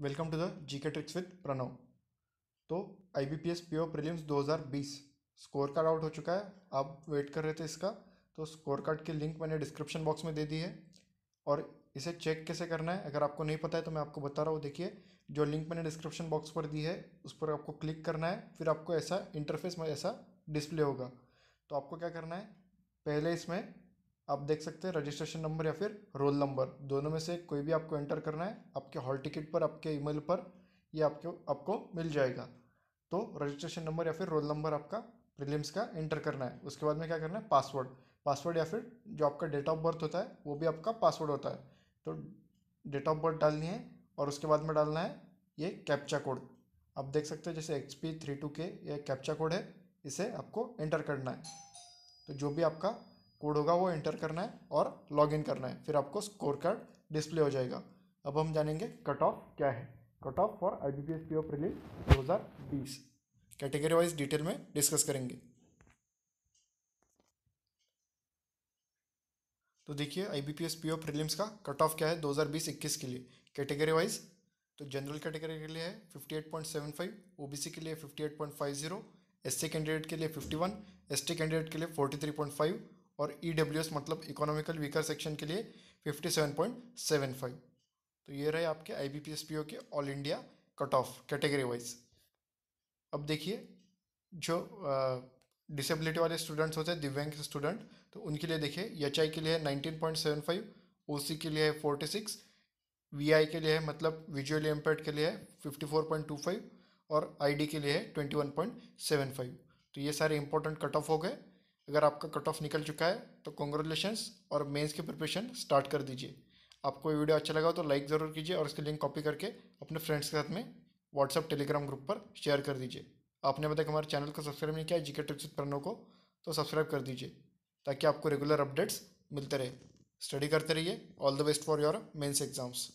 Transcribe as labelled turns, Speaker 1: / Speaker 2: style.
Speaker 1: welcome to the GK tricks with Pranav तो I B P S P O दो हज़ार बीस स्कोर कार्ड आउट हो चुका है आप वेट कर रहे थे इसका तो स्कोर कार्ड की लिंक मैंने डिस्क्रिप्शन बॉक्स में दे दी है और इसे चेक कैसे करना है अगर आपको नहीं पता है तो मैं आपको बता रहा हूँ देखिए जो लिंक मैंने डिस्क्रिप्शन बॉक्स पर दी है उस पर आपको क्लिक करना है फिर आपको ऐसा इंटरफेस में ऐसा डिस्प्ले होगा तो आपको क्या करना है पहले इसमें आप देख सकते हैं रजिस्ट्रेशन नंबर या फिर रोल नंबर दोनों में से कोई भी आपको एंटर करना है आपके हॉल टिकट पर आपके ईमेल पर ये आपको आपको मिल जाएगा तो रजिस्ट्रेशन नंबर या फिर रोल नंबर आपका प्रीलिम्स का एंटर करना है उसके बाद में क्या करना है पासवर्ड पासवर्ड या फिर जो आपका डेट ऑफ बर्थ होता है वो भी आपका पासवर्ड होता है तो डेट ऑफ बर्थ डालनी है और उसके बाद में डालना है ये कैप्चा कोड आप देख सकते हैं जैसे एच पी थ्री टू के ये कैप्चा कोड है इसे आपको एंटर करना है तो जो भी आपका कोड होगा वो एंटर करना है और लॉगिन करना है फिर आपको स्कोर कार्ड डिस्प्ले हो जाएगा अब हम जानेंगे कट ऑफ क्या है cut off for I B P S P off release दो हज़ार बीस कैटेगरी वाइज डिटेल में डिस्कस करेंगे तो देखिए I B P S P O prelims का कट ऑफ क्या है दो हज़ार बीस इक्कीस के लिए कैटेगरी वाइज तो जनरल कैटेगरी के लिए है fifty eight point seven five O B C के लिए fifty eight point five zero S C candidate के लिए fifty one S T candidate के लिए फोर्टी थ्री पॉइंट फाइव और ई e मतलब इकोनॉमिकल वीकर सेक्शन के लिए 57.75 तो ये रहे आपके आई बी के all India cut off category wise अब देखिए जो डिसेबिलिटी वाले स्टूडेंट्स होते हैं दिव्यांग स्टूडेंट तो उनके लिए देखिए एच के लिए है nineteen point seven five O के लिए है फोर्टी सिक्स वी के लिए है मतलब विजुअली एम्पेयर्ड के लिए है fifty four point two five और आई के लिए है twenty one point seven five तो ये सारे इंपॉर्टेंट कट ऑफ हो गए अगर आपका कट ऑफ निकल चुका है तो कॉन्ग्रेचुलेशंस और मेंस की प्रिपरेशन स्टार्ट कर दीजिए आपको ये वीडियो अच्छा लगा तो लाइक ज़रूर कीजिए और इसके लिंक कॉपी करके अपने फ्रेंड्स के साथ में व्हाट्सअप टेलीग्राम ग्रुप पर शेयर कर दीजिए आपने बताया हमारे चैनल को सब्सक्राइब नहीं किया जी के ट्रिप्स प्रणों को तो सब्सक्राइब कर दीजिए ताकि आपको रेगुलर अपडेट्स मिलते रहे स्टडी करते रहिए all the best for your mains exams